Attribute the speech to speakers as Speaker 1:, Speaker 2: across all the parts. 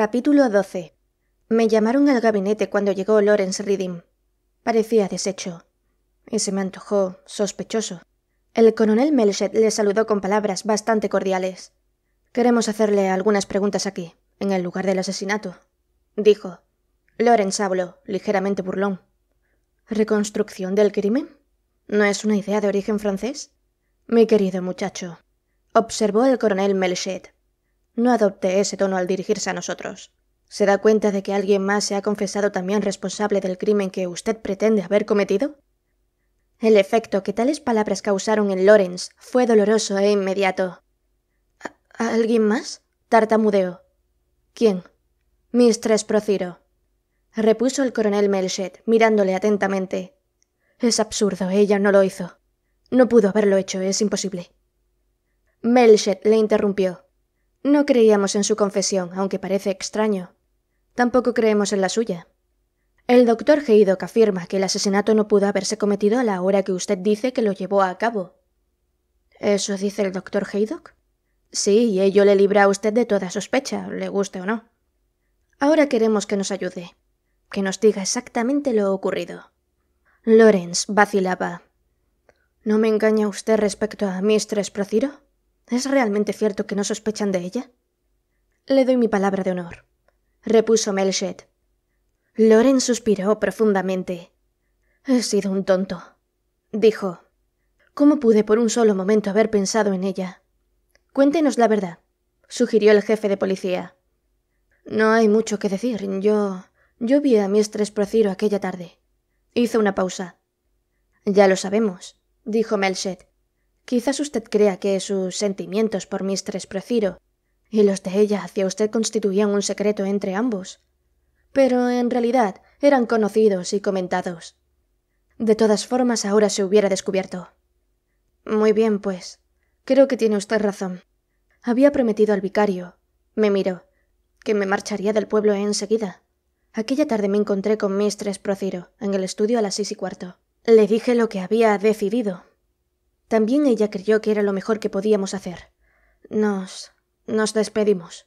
Speaker 1: Capítulo 12. Me llamaron al gabinete cuando llegó Lorenz Reading. Parecía deshecho. Y se me antojó sospechoso. El coronel Melchett le saludó con palabras bastante cordiales. Queremos hacerle algunas preguntas aquí, en el lugar del asesinato. Dijo. Lawrence habló, ligeramente burlón. ¿Reconstrucción del crimen? ¿No es una idea de origen francés? Mi querido muchacho, observó el coronel Melchett. No adopte ese tono al dirigirse a nosotros. ¿Se da cuenta de que alguien más se ha confesado también responsable del crimen que usted pretende haber cometido? El efecto que tales palabras causaron en Lawrence fue doloroso e inmediato. ¿Alguien más? Tartamudeó. ¿Quién? Mistress Prociro. Repuso el coronel Melchett, mirándole atentamente. Es absurdo, ella no lo hizo. No pudo haberlo hecho, es imposible. Melchett le interrumpió. No creíamos en su confesión, aunque parece extraño. Tampoco creemos en la suya. El doctor Heidock afirma que el asesinato no pudo haberse cometido a la hora que usted dice que lo llevó a cabo. ¿Eso dice el doctor Heidock? Sí, y ello le libra a usted de toda sospecha, le guste o no. Ahora queremos que nos ayude, que nos diga exactamente lo ocurrido. Lawrence vacilaba. ¿No me engaña usted respecto a Mistress Prociro? ¿Es realmente cierto que no sospechan de ella? Le doy mi palabra de honor, repuso Melchett. Loren suspiró profundamente. He sido un tonto, dijo. ¿Cómo pude por un solo momento haber pensado en ella? Cuéntenos la verdad, sugirió el jefe de policía. No hay mucho que decir. Yo. Yo vi a Mistress Prociro aquella tarde. Hizo una pausa. Ya lo sabemos, dijo Melchett. Quizás usted crea que sus sentimientos por Mistress Prociro y los de ella hacia usted constituían un secreto entre ambos. Pero en realidad eran conocidos y comentados. De todas formas, ahora se hubiera descubierto. Muy bien, pues. Creo que tiene usted razón. Había prometido al vicario, me miró, que me marcharía del pueblo enseguida. Aquella tarde me encontré con Mistress Prociro, en el estudio a las seis y cuarto. Le dije lo que había decidido, también ella creyó que era lo mejor que podíamos hacer. Nos. nos despedimos.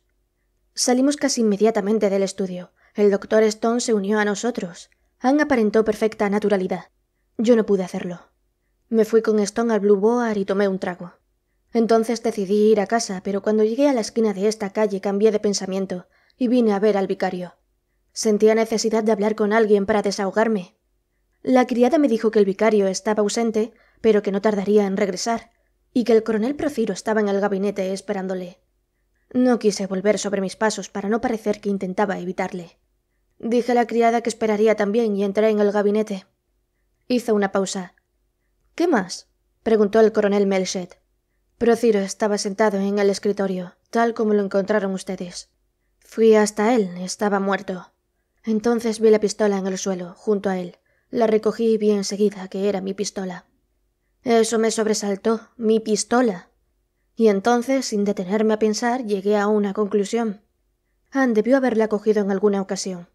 Speaker 1: Salimos casi inmediatamente del estudio. El doctor Stone se unió a nosotros. Anne aparentó perfecta naturalidad. Yo no pude hacerlo. Me fui con Stone al Blue Boar y tomé un trago. Entonces decidí ir a casa, pero cuando llegué a la esquina de esta calle cambié de pensamiento y vine a ver al vicario. Sentía necesidad de hablar con alguien para desahogarme. La criada me dijo que el vicario estaba ausente pero que no tardaría en regresar, y que el coronel Prociro estaba en el gabinete esperándole. No quise volver sobre mis pasos para no parecer que intentaba evitarle. Dije a la criada que esperaría también y entré en el gabinete. Hizo una pausa. ¿Qué más? preguntó el coronel Melchett. Prociro estaba sentado en el escritorio, tal como lo encontraron ustedes. Fui hasta él, estaba muerto. Entonces vi la pistola en el suelo, junto a él. La recogí y vi enseguida que era mi pistola. Eso me sobresaltó, mi pistola. Y entonces, sin detenerme a pensar, llegué a una conclusión. Ann debió haberla cogido en alguna ocasión.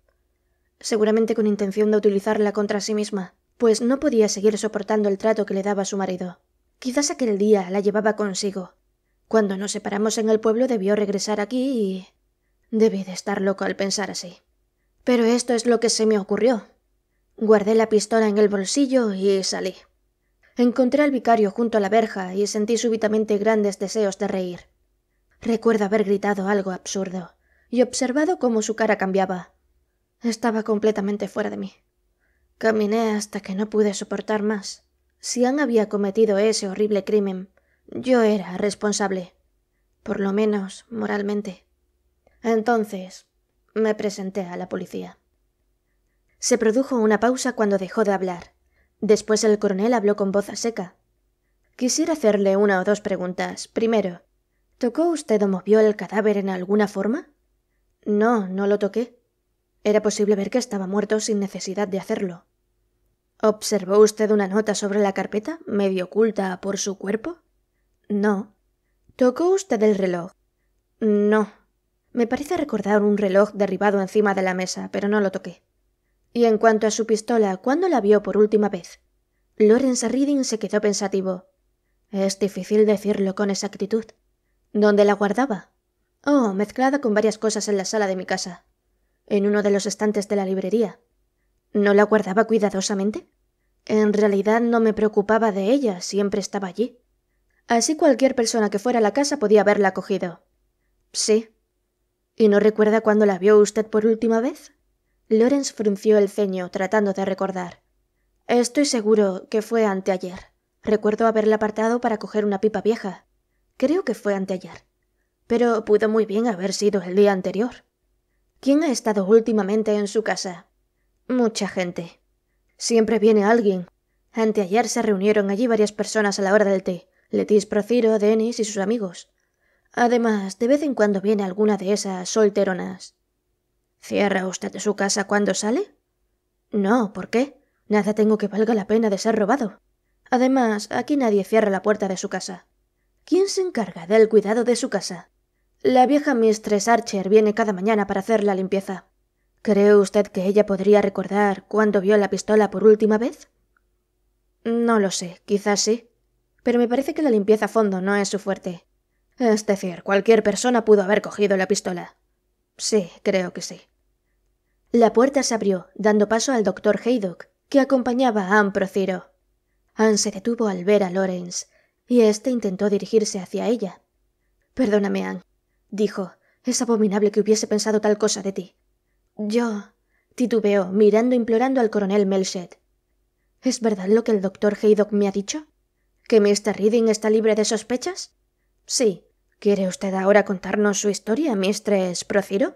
Speaker 1: Seguramente con intención de utilizarla contra sí misma, pues no podía seguir soportando el trato que le daba su marido. Quizás aquel día la llevaba consigo. Cuando nos separamos en el pueblo debió regresar aquí y... Debí de estar loco al pensar así. Pero esto es lo que se me ocurrió. Guardé la pistola en el bolsillo y salí. Encontré al vicario junto a la verja y sentí súbitamente grandes deseos de reír. Recuerdo haber gritado algo absurdo y observado cómo su cara cambiaba. Estaba completamente fuera de mí. Caminé hasta que no pude soportar más. Si han había cometido ese horrible crimen, yo era responsable. Por lo menos moralmente. Entonces me presenté a la policía. Se produjo una pausa cuando dejó de hablar. Después el coronel habló con voz seca. Quisiera hacerle una o dos preguntas. Primero, ¿tocó usted o movió el cadáver en alguna forma? No, no lo toqué. Era posible ver que estaba muerto sin necesidad de hacerlo. ¿Observó usted una nota sobre la carpeta, medio oculta por su cuerpo? No. ¿Tocó usted el reloj? No. Me parece recordar un reloj derribado encima de la mesa, pero no lo toqué. Y en cuanto a su pistola, ¿cuándo la vio por última vez? Lawrence Reading se quedó pensativo. Es difícil decirlo con exactitud. ¿Dónde la guardaba? Oh, mezclada con varias cosas en la sala de mi casa. En uno de los estantes de la librería. ¿No la guardaba cuidadosamente? En realidad no me preocupaba de ella, siempre estaba allí. Así cualquier persona que fuera a la casa podía haberla cogido. Sí. ¿Y no recuerda cuándo la vio usted por última vez? Lawrence frunció el ceño tratando de recordar. Estoy seguro que fue anteayer. Recuerdo haberla apartado para coger una pipa vieja. Creo que fue anteayer. Pero pudo muy bien haber sido el día anterior. ¿Quién ha estado últimamente en su casa? Mucha gente. Siempre viene alguien. Anteayer se reunieron allí varias personas a la hora del té. Letis Prociro, Denis y sus amigos. Además, de vez en cuando viene alguna de esas solteronas. ¿Cierra usted su casa cuando sale? No, ¿por qué? Nada tengo que valga la pena de ser robado. Además, aquí nadie cierra la puerta de su casa. ¿Quién se encarga del cuidado de su casa? La vieja Mistress Archer viene cada mañana para hacer la limpieza. ¿Cree usted que ella podría recordar cuándo vio la pistola por última vez? No lo sé, quizás sí. Pero me parece que la limpieza a fondo no es su fuerte. Es decir, cualquier persona pudo haber cogido la pistola. Sí, creo que sí. La puerta se abrió, dando paso al doctor Haydock, que acompañaba a Anne Prociro. Anne se detuvo al ver a Lawrence, y éste intentó dirigirse hacia ella. Perdóname, Anne, dijo. Es abominable que hubiese pensado tal cosa de ti. Yo. titubeó, mirando implorando al coronel Melchett. ¿Es verdad lo que el doctor Haydock me ha dicho? ¿Que Mr. Reading está libre de sospechas? Sí. ¿Quiere usted ahora contarnos su historia, Mistress Prociro?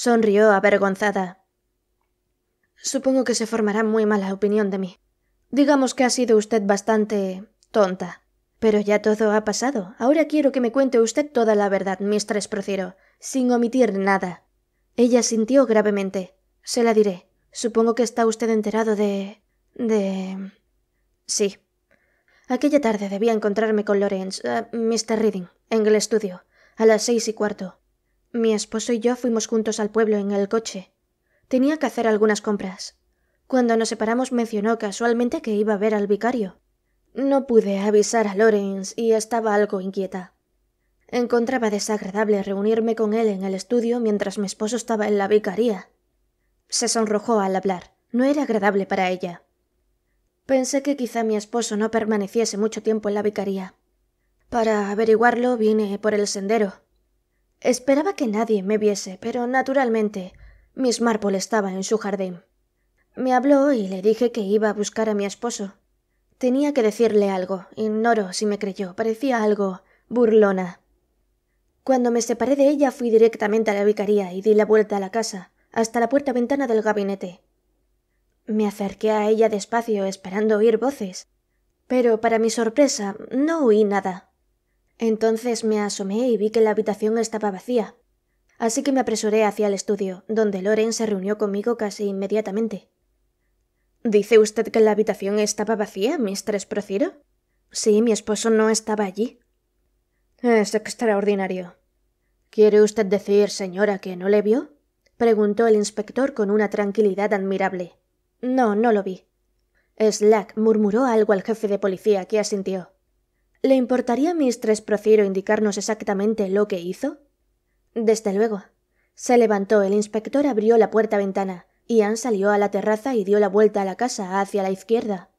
Speaker 1: Sonrió avergonzada. Supongo que se formará muy mala opinión de mí. Digamos que ha sido usted bastante tonta. Pero ya todo ha pasado. Ahora quiero que me cuente usted toda la verdad, mistress Prociero, sin omitir nada. Ella sintió gravemente. Se la diré. Supongo que está usted enterado de. de. Sí. Aquella tarde debía encontrarme con Lawrence, uh, Mr. Reading, en el estudio, a las seis y cuarto. Mi esposo y yo fuimos juntos al pueblo en el coche. Tenía que hacer algunas compras. Cuando nos separamos mencionó casualmente que iba a ver al vicario. No pude avisar a Lawrence y estaba algo inquieta. Encontraba desagradable reunirme con él en el estudio mientras mi esposo estaba en la vicaría. Se sonrojó al hablar. No era agradable para ella. Pensé que quizá mi esposo no permaneciese mucho tiempo en la vicaría. Para averiguarlo vine por el sendero. Esperaba que nadie me viese, pero naturalmente Miss Marple estaba en su jardín. Me habló y le dije que iba a buscar a mi esposo. Tenía que decirle algo, ignoro si me creyó, parecía algo burlona. Cuando me separé de ella fui directamente a la vicaría y di la vuelta a la casa, hasta la puerta ventana del gabinete. Me acerqué a ella despacio esperando oír voces, pero para mi sorpresa no oí nada. Entonces me asomé y vi que la habitación estaba vacía. Así que me apresuré hacia el estudio, donde Loren se reunió conmigo casi inmediatamente. ¿Dice usted que la habitación estaba vacía, Mistress Prociro? Sí, mi esposo no estaba allí. Es extraordinario. ¿Quiere usted decir, señora, que no le vio? preguntó el inspector con una tranquilidad admirable. No, no lo vi. Slack murmuró algo al jefe de policía, que asintió. ¿Le importaría a Mistress Prociro indicarnos exactamente lo que hizo? Desde luego. Se levantó, el inspector abrió la puerta-ventana. y ann salió a la terraza y dio la vuelta a la casa hacia la izquierda.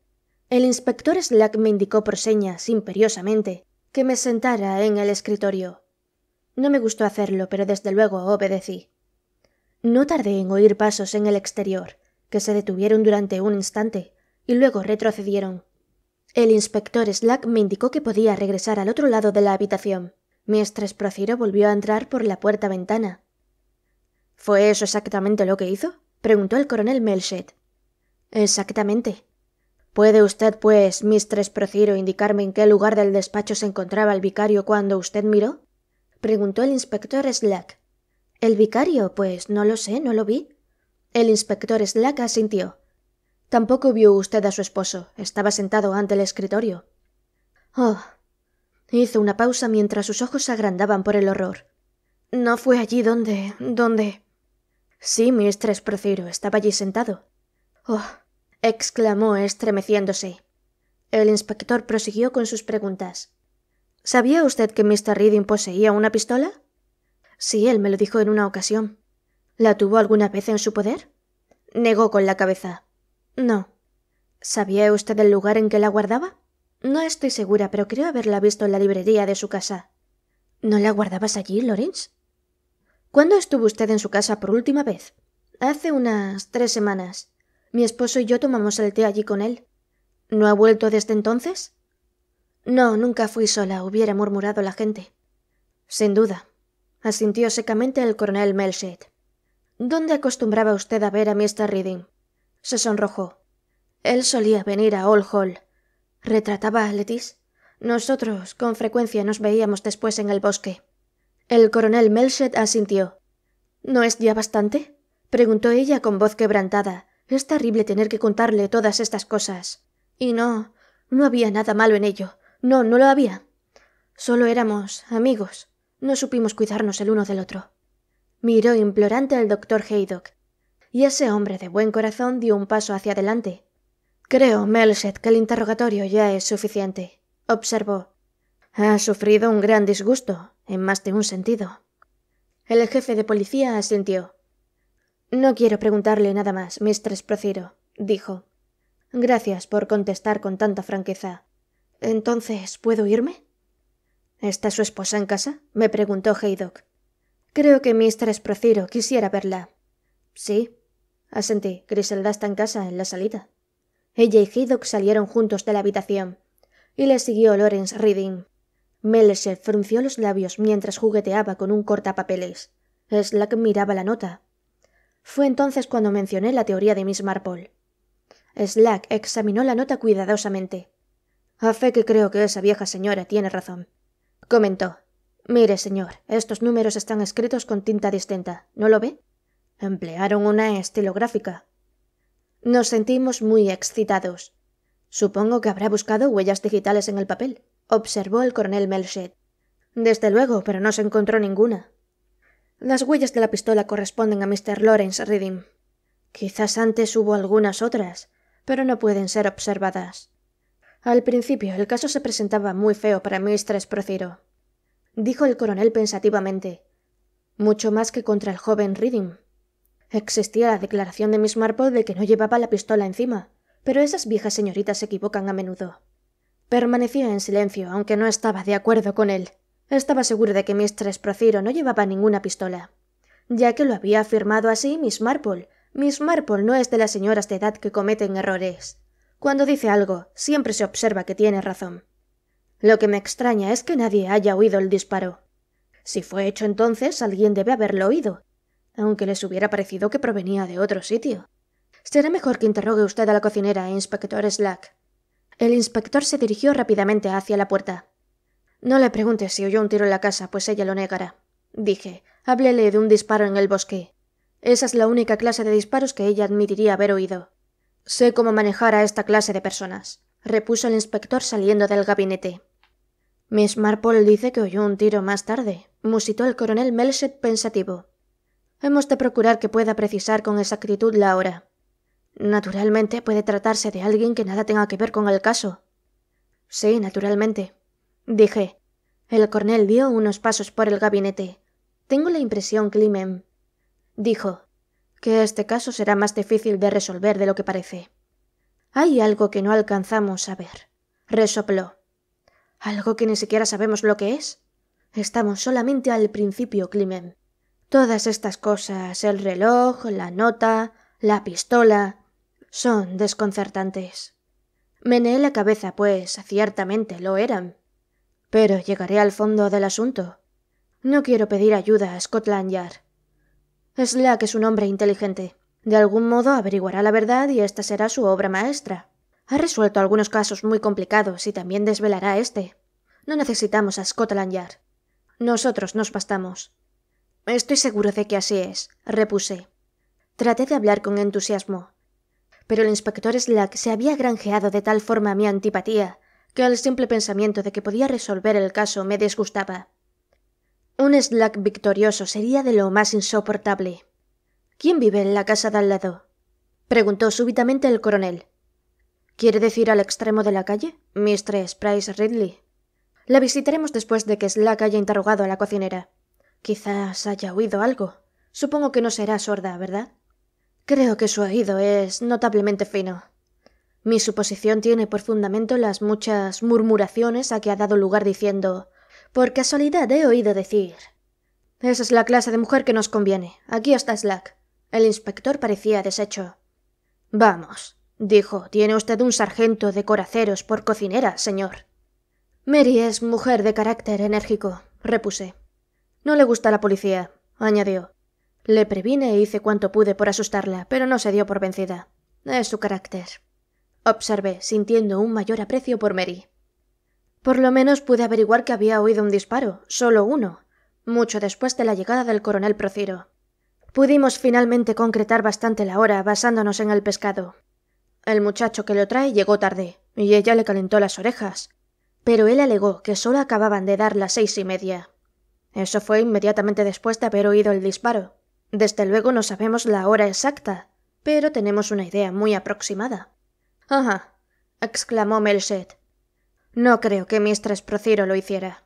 Speaker 1: El inspector Slack me indicó por señas, imperiosamente, que me sentara en el escritorio. No me gustó hacerlo, pero desde luego obedecí. No tardé en oír pasos en el exterior, que se detuvieron durante un instante y luego retrocedieron. El inspector Slack me indicó que podía regresar al otro lado de la habitación. Mistress Prociro volvió a entrar por la puerta ventana. ¿Fue eso exactamente lo que hizo? preguntó el coronel Melchett. Exactamente. ¿Puede usted, pues, Mistress Prociro, indicarme en qué lugar del despacho se encontraba el vicario cuando usted miró? preguntó el inspector Slack. El vicario, pues no lo sé, no lo vi. El inspector Slack asintió. Tampoco vio usted a su esposo. Estaba sentado ante el escritorio. Oh. Hizo una pausa mientras sus ojos se agrandaban por el horror. No fue allí donde. donde. Sí, mistress Prociro, estaba allí sentado. Oh. exclamó estremeciéndose. El inspector prosiguió con sus preguntas. ¿Sabía usted que Mr. Reading poseía una pistola? Sí, él me lo dijo en una ocasión. ¿La tuvo alguna vez en su poder? Negó con la cabeza. No. ¿Sabía usted el lugar en que la guardaba? No estoy segura, pero creo haberla visto en la librería de su casa. ¿No la guardabas allí, Lawrence? ¿Cuándo estuvo usted en su casa por última vez? Hace unas tres semanas. Mi esposo y yo tomamos el té allí con él. ¿No ha vuelto desde entonces? No, nunca fui sola, hubiera murmurado la gente. Sin duda, asintió secamente el coronel Melshed. ¿Dónde acostumbraba usted a ver a Mr. Reading? Se sonrojó. Él solía venir a Old Hall. Retrataba a Letis. Nosotros con frecuencia nos veíamos después en el bosque. El coronel Melchet asintió. ¿No es ya bastante? preguntó ella con voz quebrantada. Es terrible tener que contarle todas estas cosas. Y no, no había nada malo en ello. No, no lo había. Solo éramos amigos. No supimos cuidarnos el uno del otro. Miró implorante al doctor y ese hombre de buen corazón dio un paso hacia adelante. Creo, Melset, que el interrogatorio ya es suficiente, observó. Ha sufrido un gran disgusto, en más de un sentido. El jefe de policía asintió. No quiero preguntarle nada más, Mistress Prociro, dijo. Gracias por contestar con tanta franqueza. Entonces, ¿puedo irme? ¿Está su esposa en casa? me preguntó Haydock. Creo que Mistress Prociro quisiera verla. Sí, Asentí. Griselda está en casa, en la salida. Ella y Hiddock salieron juntos de la habitación. Y le siguió Lawrence Reading. Melesher frunció los labios mientras jugueteaba con un cortapapeles. Slack miraba la nota. Fue entonces cuando mencioné la teoría de Miss Marple. Slack examinó la nota cuidadosamente. A fe que creo que esa vieja señora tiene razón. Comentó. Mire, señor, estos números están escritos con tinta distinta. ¿No lo ve? Emplearon una estilográfica. Nos sentimos muy excitados. Supongo que habrá buscado huellas digitales en el papel, observó el coronel Melchett. Desde luego, pero no se encontró ninguna. Las huellas de la pistola corresponden a Mr. Lawrence Reading. Quizás antes hubo algunas otras, pero no pueden ser observadas. Al principio el caso se presentaba muy feo para Mistress Prociro, dijo el coronel pensativamente, mucho más que contra el joven Reading. Existía la declaración de Miss Marple de que no llevaba la pistola encima, pero esas viejas señoritas se equivocan a menudo. Permanecía en silencio, aunque no estaba de acuerdo con él. Estaba seguro de que Mistress Prociro no llevaba ninguna pistola. Ya que lo había afirmado así Miss Marple, Miss Marple no es de las señoras de edad que cometen errores. Cuando dice algo, siempre se observa que tiene razón. Lo que me extraña es que nadie haya oído el disparo. Si fue hecho entonces, alguien debe haberlo oído, aunque les hubiera parecido que provenía de otro sitio. Será mejor que interrogue usted a la cocinera, ¿eh, inspector Slack. El inspector se dirigió rápidamente hacia la puerta. No le pregunte si oyó un tiro en la casa, pues ella lo negará. Dije, háblele de un disparo en el bosque. Esa es la única clase de disparos que ella admitiría haber oído. Sé cómo manejar a esta clase de personas, repuso el inspector saliendo del gabinete. Miss Marple dice que oyó un tiro más tarde, musitó el coronel Melset pensativo. Hemos de procurar que pueda precisar con exactitud la hora. Naturalmente puede tratarse de alguien que nada tenga que ver con el caso. Sí, naturalmente. Dije. El coronel dio unos pasos por el gabinete. Tengo la impresión, Climen. Dijo. Que este caso será más difícil de resolver de lo que parece. Hay algo que no alcanzamos a ver. Resopló. Algo que ni siquiera sabemos lo que es. Estamos solamente al principio, Climen. Todas estas cosas, el reloj, la nota, la pistola, son desconcertantes. Meneé la cabeza, pues ciertamente lo eran. Pero llegaré al fondo del asunto. No quiero pedir ayuda a Scotland Yard. Slack es un hombre inteligente. De algún modo averiguará la verdad y esta será su obra maestra. Ha resuelto algunos casos muy complicados y también desvelará este. No necesitamos a Scotland Yard. Nosotros nos bastamos. Estoy seguro de que así es, repuse. Traté de hablar con entusiasmo. Pero el inspector Slack se había granjeado de tal forma mi antipatía que al simple pensamiento de que podía resolver el caso me disgustaba. Un Slack victorioso sería de lo más insoportable. ¿Quién vive en la casa de al lado? preguntó súbitamente el coronel. ¿Quiere decir al extremo de la calle? Mistress Price Ridley. La visitaremos después de que Slack haya interrogado a la cocinera. Quizás haya oído algo. Supongo que no será sorda, ¿verdad? Creo que su oído es notablemente fino. Mi suposición tiene por fundamento las muchas murmuraciones a que ha dado lugar diciendo Por casualidad he oído decir. Esa es la clase de mujer que nos conviene. Aquí está Slack. El inspector parecía deshecho. Vamos, dijo, tiene usted un sargento de coraceros por cocinera, señor. Mary es mujer de carácter enérgico, repuse. No le gusta la policía, añadió. Le previne e hice cuanto pude por asustarla, pero no se dio por vencida. Es su carácter. Observé, sintiendo un mayor aprecio por Mary. Por lo menos pude averiguar que había oído un disparo, solo uno, mucho después de la llegada del coronel Prociro. Pudimos finalmente concretar bastante la hora basándonos en el pescado. El muchacho que lo trae llegó tarde, y ella le calentó las orejas, pero él alegó que solo acababan de dar las seis y media. Eso fue inmediatamente después de haber oído el disparo. Desde luego no sabemos la hora exacta, pero tenemos una idea muy aproximada. Ajá, exclamó Melset. No creo que Mistress Prociro lo hiciera.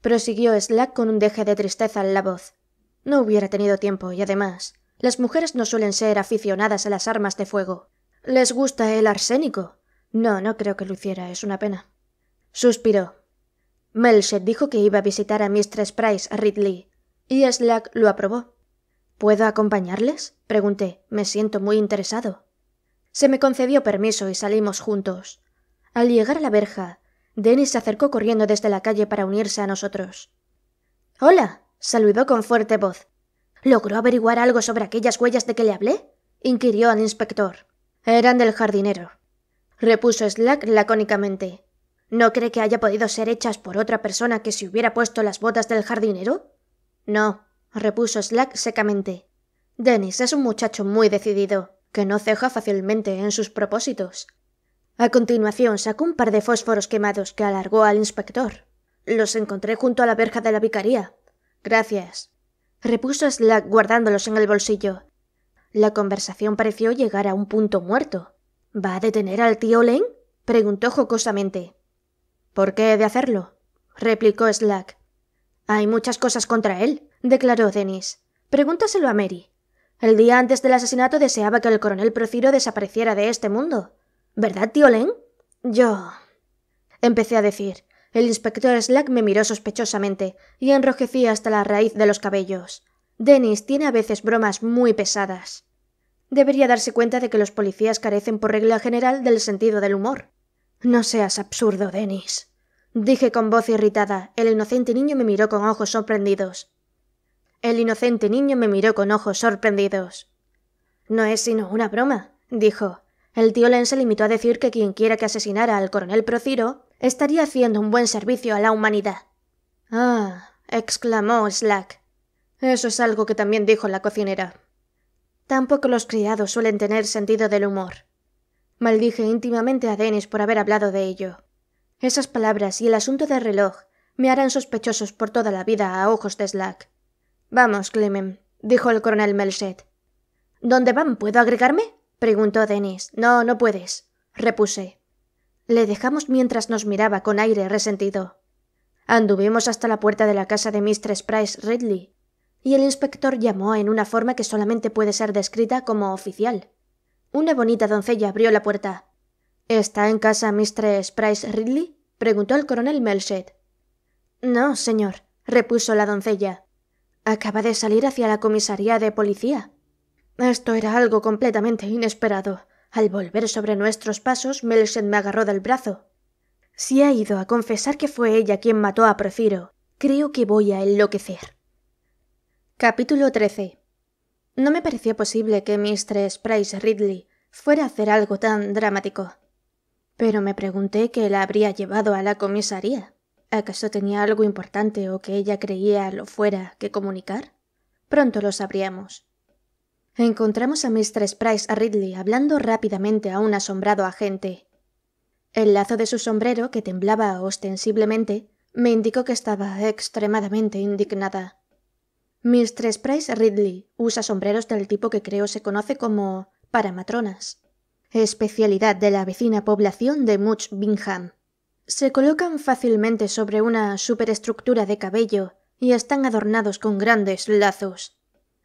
Speaker 1: Prosiguió Slack con un deje de tristeza en la voz. No hubiera tenido tiempo y además, las mujeres no suelen ser aficionadas a las armas de fuego. Les gusta el arsénico. No, no creo que lo hiciera, es una pena. Suspiró. Melchett dijo que iba a visitar a Mistress Price a Ridley, y Slack lo aprobó. ¿Puedo acompañarles? pregunté. Me siento muy interesado. Se me concedió permiso y salimos juntos. Al llegar a la verja, Dennis se acercó corriendo desde la calle para unirse a nosotros. Hola, saludó con fuerte voz. ¿Logró averiguar algo sobre aquellas huellas de que le hablé? inquirió al inspector. Eran del jardinero, repuso Slack lacónicamente. ¿No cree que haya podido ser hechas por otra persona que se hubiera puesto las botas del jardinero? No, repuso Slack secamente. Dennis es un muchacho muy decidido, que no ceja fácilmente en sus propósitos. A continuación sacó un par de fósforos quemados que alargó al inspector. Los encontré junto a la verja de la vicaría. Gracias. repuso Slack guardándolos en el bolsillo. La conversación pareció llegar a un punto muerto. ¿Va a detener al tío Lane? preguntó jocosamente. ¿Por qué he de hacerlo? replicó Slack. Hay muchas cosas contra él, declaró Dennis. Pregúntaselo a Mary. El día antes del asesinato deseaba que el coronel Prociro desapareciera de este mundo. ¿Verdad, tío Len? Yo. empecé a decir. El inspector Slack me miró sospechosamente y enrojecí hasta la raíz de los cabellos. Dennis tiene a veces bromas muy pesadas. Debería darse cuenta de que los policías carecen por regla general del sentido del humor. No seas absurdo, Denis. Dije con voz irritada. El inocente niño me miró con ojos sorprendidos. El inocente niño me miró con ojos sorprendidos. No es sino una broma, dijo. El tío Len se limitó a decir que quien quiera que asesinara al coronel Prociro estaría haciendo un buen servicio a la humanidad. Ah, exclamó Slack. Eso es algo que también dijo la cocinera. Tampoco los criados suelen tener sentido del humor. Maldije íntimamente a Dennis por haber hablado de ello. Esas palabras y el asunto del reloj me harán sospechosos por toda la vida a ojos de Slack. Vamos, Clemen», dijo el coronel Melchett. ¿Dónde van? ¿Puedo agregarme? preguntó Dennis. No, no puedes, repuse. Le dejamos mientras nos miraba con aire resentido. Anduvimos hasta la puerta de la casa de Mistress Price Ridley, y el inspector llamó en una forma que solamente puede ser descrita como oficial. Una bonita doncella abrió la puerta. ¿Está en casa Mistress Price Ridley? preguntó el coronel Melchett. No, señor, repuso la doncella. Acaba de salir hacia la comisaría de policía. Esto era algo completamente inesperado. Al volver sobre nuestros pasos, Melchett me agarró del brazo. Si ha ido a confesar que fue ella quien mató a Prefiro, creo que voy a enloquecer. Capítulo 13. No me parecía posible que Mistress Price Ridley fuera a hacer algo tan dramático. Pero me pregunté qué la habría llevado a la comisaría. ¿Acaso tenía algo importante o que ella creía lo fuera que comunicar? Pronto lo sabríamos. Encontramos a Mistress Price Ridley hablando rápidamente a un asombrado agente. El lazo de su sombrero, que temblaba ostensiblemente, me indicó que estaba extremadamente indignada. Mistress Price Ridley usa sombreros del tipo que creo se conoce como para matronas, especialidad de la vecina población de Much Bingham. Se colocan fácilmente sobre una superestructura de cabello y están adornados con grandes lazos.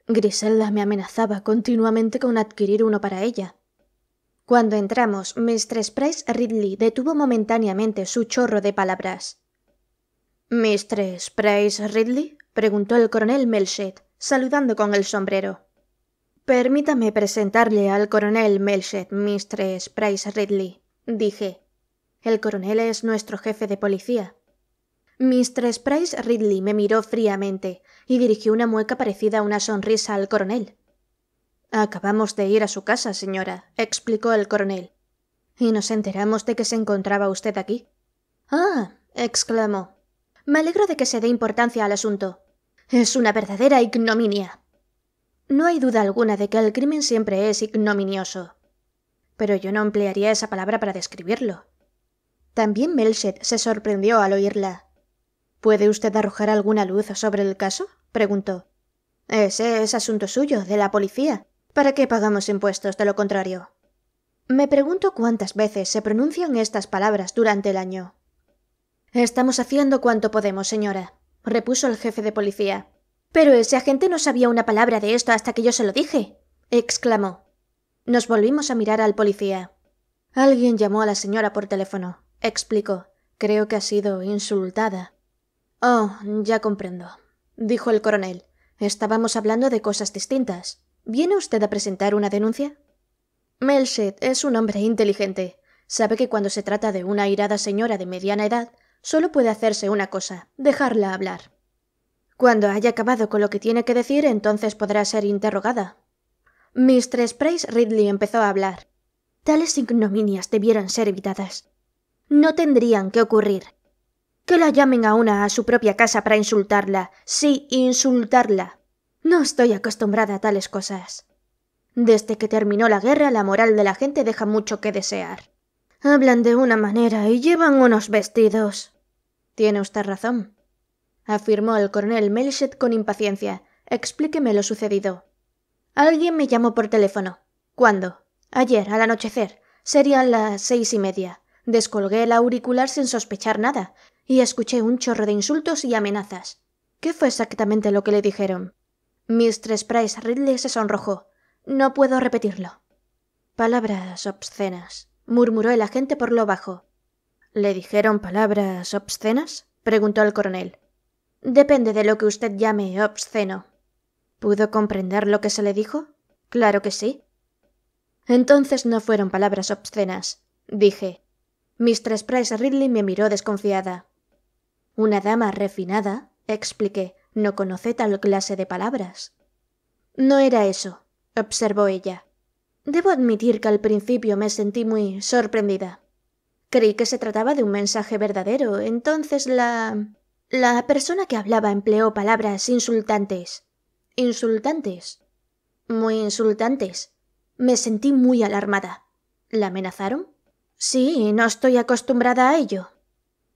Speaker 1: Griselda me amenazaba continuamente con adquirir uno para ella. Cuando entramos, Mistress Price Ridley detuvo momentáneamente su chorro de palabras. Mistress Price Ridley, preguntó el coronel Melchett, saludando con el sombrero. Permítame presentarle al coronel Melchett, Mistress Price Ridley, dije. El coronel es nuestro jefe de policía. Mistress Price Ridley me miró fríamente y dirigió una mueca parecida a una sonrisa al coronel. Acabamos de ir a su casa, señora, explicó el coronel. Y nos enteramos de que se encontraba usted aquí. Ah, exclamó. Me alegro de que se dé importancia al asunto. Es una verdadera ignominia. No hay duda alguna de que el crimen siempre es ignominioso. Pero yo no emplearía esa palabra para describirlo. También Melchet se sorprendió al oírla. ¿Puede usted arrojar alguna luz sobre el caso? preguntó. Ese es asunto suyo, de la policía. ¿Para qué pagamos impuestos de lo contrario? Me pregunto cuántas veces se pronuncian estas palabras durante el año. Estamos haciendo cuanto podemos, señora, repuso el jefe de policía. Pero ese agente no sabía una palabra de esto hasta que yo se lo dije, exclamó. Nos volvimos a mirar al policía. Alguien llamó a la señora por teléfono, explicó. Creo que ha sido insultada. Oh, ya comprendo, dijo el coronel. Estábamos hablando de cosas distintas. ¿Viene usted a presentar una denuncia? Melchett es un hombre inteligente. Sabe que cuando se trata de una irada señora de mediana edad, solo puede hacerse una cosa, dejarla hablar. Cuando haya acabado con lo que tiene que decir, entonces podrá ser interrogada. Mistress Price Ridley empezó a hablar. Tales ignominias debieran ser evitadas. No tendrían que ocurrir. Que la llamen a una a su propia casa para insultarla. Sí, insultarla. No estoy acostumbrada a tales cosas. Desde que terminó la guerra, la moral de la gente deja mucho que desear. Hablan de una manera y llevan unos vestidos. Tiene usted razón, afirmó el coronel Melchett con impaciencia. Explíqueme lo sucedido. Alguien me llamó por teléfono. ¿Cuándo? Ayer, al anochecer. Serían las seis y media. Descolgué el auricular sin sospechar nada, y escuché un chorro de insultos y amenazas. ¿Qué fue exactamente lo que le dijeron? Mistress Price Ridley se sonrojó. No puedo repetirlo. Palabras obscenas, murmuró el agente por lo bajo. ¿Le dijeron palabras obscenas? preguntó el coronel. Depende de lo que usted llame obsceno. ¿Pudo comprender lo que se le dijo? Claro que sí. Entonces no fueron palabras obscenas, dije. Mistress Price Ridley me miró desconfiada. Una dama refinada, expliqué, no conoce tal clase de palabras. No era eso, observó ella. Debo admitir que al principio me sentí muy sorprendida. Creí que se trataba de un mensaje verdadero, entonces la... La persona que hablaba empleó palabras insultantes. Insultantes. Muy insultantes. Me sentí muy alarmada. ¿La amenazaron? Sí, no estoy acostumbrada a ello.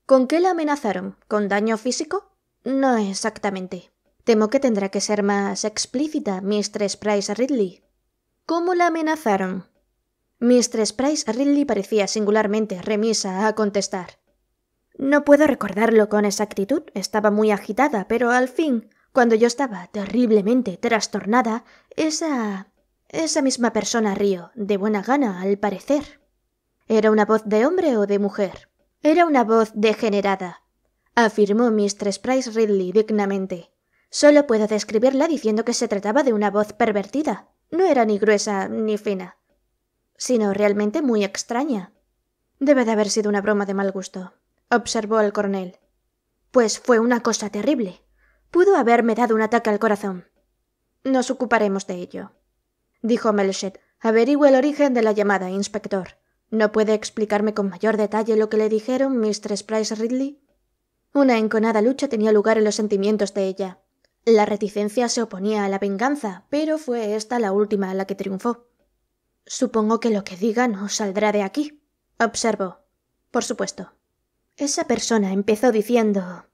Speaker 1: ¿Con qué la amenazaron? ¿Con daño físico? No exactamente. Temo que tendrá que ser más explícita, Mistress Price Ridley. ¿Cómo la amenazaron? Mistress Price Ridley parecía singularmente remisa a contestar. No puedo recordarlo con exactitud, estaba muy agitada, pero al fin, cuando yo estaba terriblemente trastornada, esa... esa misma persona río, de buena gana, al parecer. ¿Era una voz de hombre o de mujer? Era una voz degenerada, afirmó Mistress Price Ridley dignamente. Solo puedo describirla diciendo que se trataba de una voz pervertida. No era ni gruesa ni fina sino realmente muy extraña. Debe de haber sido una broma de mal gusto, observó el coronel. Pues fue una cosa terrible. Pudo haberme dado un ataque al corazón. Nos ocuparemos de ello, dijo Melchett. Averigüe el origen de la llamada, inspector. ¿No puede explicarme con mayor detalle lo que le dijeron Mistress Price Ridley? Una enconada lucha tenía lugar en los sentimientos de ella. La reticencia se oponía a la venganza, pero fue esta la última a la que triunfó. Supongo que lo que diga no saldrá de aquí, observo. Por supuesto. Esa persona empezó diciendo.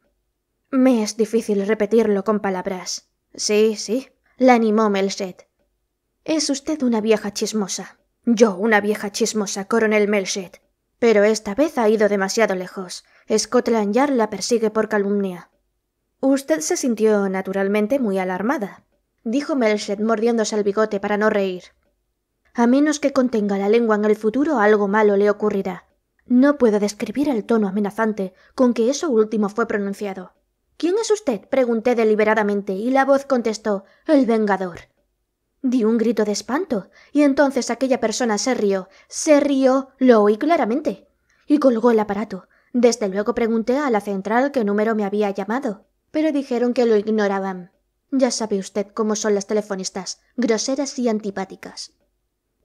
Speaker 1: Me es difícil repetirlo con palabras. Sí, sí, la animó Melchett. Es usted una vieja chismosa. Yo, una vieja chismosa, coronel Melchett. Pero esta vez ha ido demasiado lejos. Scotland Yard la persigue por calumnia. Usted se sintió naturalmente muy alarmada, dijo Melchett mordiéndose el bigote para no reír. A menos que contenga la lengua en el futuro, algo malo le ocurrirá. No puedo describir el tono amenazante con que eso último fue pronunciado. ¿Quién es usted? pregunté deliberadamente, y la voz contestó El Vengador. Di un grito de espanto, y entonces aquella persona se rió. Se rió, lo oí claramente. Y colgó el aparato. Desde luego pregunté a la central qué número me había llamado, pero dijeron que lo ignoraban. Ya sabe usted cómo son las telefonistas, groseras y antipáticas.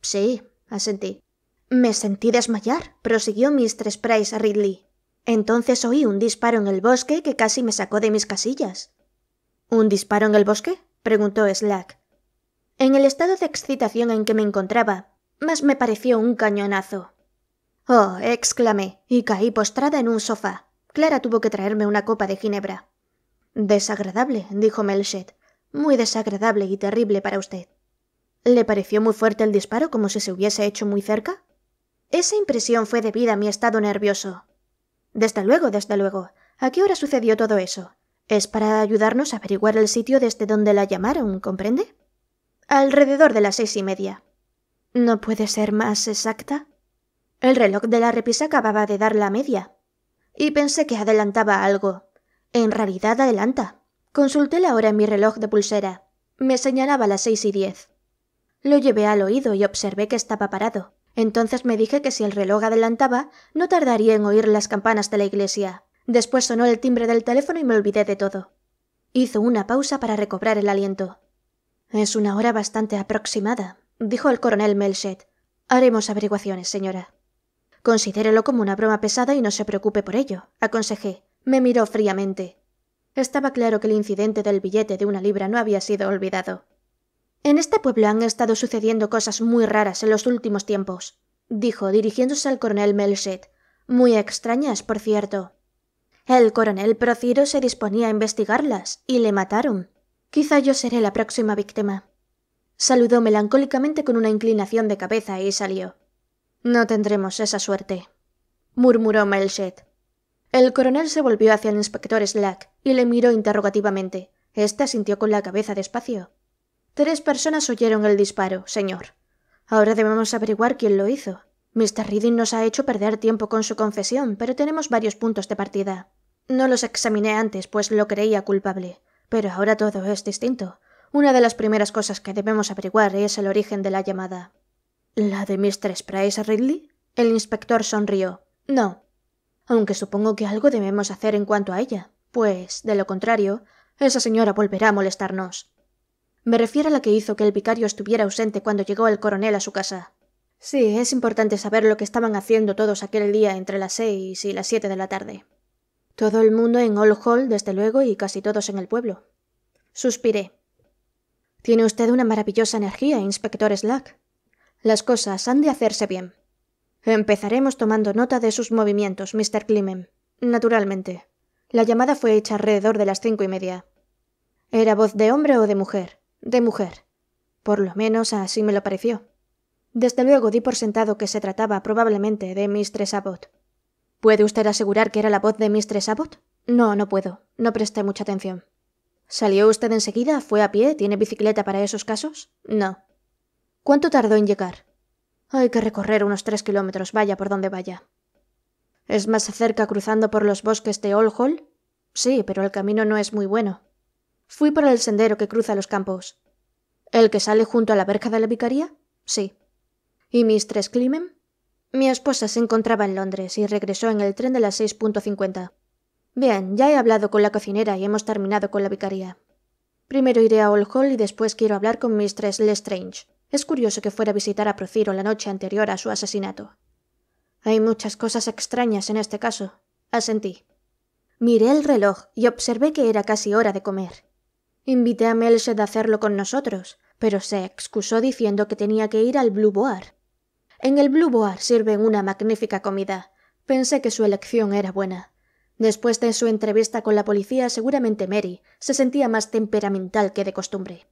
Speaker 1: Sí, asentí. Me sentí desmayar, prosiguió Mistress Price Ridley. Entonces oí un disparo en el bosque que casi me sacó de mis casillas. ¿Un disparo en el bosque? preguntó Slack. En el estado de excitación en que me encontraba, más me pareció un cañonazo. Oh, exclamé, y caí postrada en un sofá. Clara tuvo que traerme una copa de ginebra. Desagradable, dijo Melchett. Muy desagradable y terrible para usted. ¿Le pareció muy fuerte el disparo como si se hubiese hecho muy cerca? Esa impresión fue debida a mi estado nervioso. Desde luego, desde luego. ¿A qué hora sucedió todo eso? Es para ayudarnos a averiguar el sitio desde donde la llamaron, ¿comprende? Alrededor de las seis y media. ¿No puede ser más exacta? El reloj de la repisa acababa de dar la media. Y pensé que adelantaba algo. En realidad adelanta. Consulté la hora en mi reloj de pulsera. Me señalaba las seis y diez. Lo llevé al oído y observé que estaba parado. Entonces me dije que si el reloj adelantaba, no tardaría en oír las campanas de la iglesia. Después sonó el timbre del teléfono y me olvidé de todo. Hizo una pausa para recobrar el aliento. Es una hora bastante aproximada, dijo el coronel Melchett. Haremos averiguaciones, señora. Considérelo como una broma pesada y no se preocupe por ello, aconsejé. Me miró fríamente. Estaba claro que el incidente del billete de una libra no había sido olvidado. En este pueblo han estado sucediendo cosas muy raras en los últimos tiempos, dijo, dirigiéndose al coronel Melset. Muy extrañas, por cierto. El coronel Prociro se disponía a investigarlas y le mataron. Quizá yo seré la próxima víctima. Saludó melancólicamente con una inclinación de cabeza y salió. No tendremos esa suerte, murmuró Melset. El coronel se volvió hacia el inspector Slack y le miró interrogativamente. Este sintió con la cabeza despacio. Tres personas oyeron el disparo, señor. Ahora debemos averiguar quién lo hizo. Mr. Reading nos ha hecho perder tiempo con su confesión, pero tenemos varios puntos de partida. No los examiné antes, pues lo creía culpable. Pero ahora todo es distinto. Una de las primeras cosas que debemos averiguar es el origen de la llamada. ¿La de Mistress Price Ridley? El inspector sonrió. No. Aunque supongo que algo debemos hacer en cuanto a ella, pues, de lo contrario, esa señora volverá a molestarnos. Me refiero a la que hizo que el vicario estuviera ausente cuando llegó el coronel a su casa. Sí, es importante saber lo que estaban haciendo todos aquel día entre las seis y las siete de la tarde. Todo el mundo en Old Hall, desde luego, y casi todos en el pueblo. Suspiré. Tiene usted una maravillosa energía, inspector Slack. Las cosas han de hacerse bien. Empezaremos tomando nota de sus movimientos, Mr. Climen. Naturalmente. La llamada fue hecha alrededor de las cinco y media. ¿Era voz de hombre o de mujer? de mujer. Por lo menos así me lo pareció. Desde luego di por sentado que se trataba probablemente de Mistress Abbott. ¿Puede usted asegurar que era la voz de Mistress Abbott? No, no puedo. No presté mucha atención. ¿Salió usted enseguida? ¿Fue a pie? ¿Tiene bicicleta para esos casos? No. ¿Cuánto tardó en llegar? Hay que recorrer unos tres kilómetros, vaya por donde vaya. ¿Es más cerca cruzando por los bosques de Old Hall? Sí, pero el camino no es muy bueno. Fui por el sendero que cruza los campos. ¿El que sale junto a la verja de la vicaría? Sí. ¿Y Mistress Climen? Mi esposa se encontraba en Londres y regresó en el tren de las 6.50. Bien, ya he hablado con la cocinera y hemos terminado con la vicaría. Primero iré a Old Hall y después quiero hablar con Mistress Lestrange. Es curioso que fuera a visitar a Prociro la noche anterior a su asesinato. Hay muchas cosas extrañas en este caso. Asentí. Miré el reloj y observé que era casi hora de comer. Invité a Melched a hacerlo con nosotros, pero se excusó diciendo que tenía que ir al Blue Boar. En el Blue Boar sirven una magnífica comida. Pensé que su elección era buena. Después de su entrevista con la policía, seguramente Mary se sentía más temperamental que de costumbre.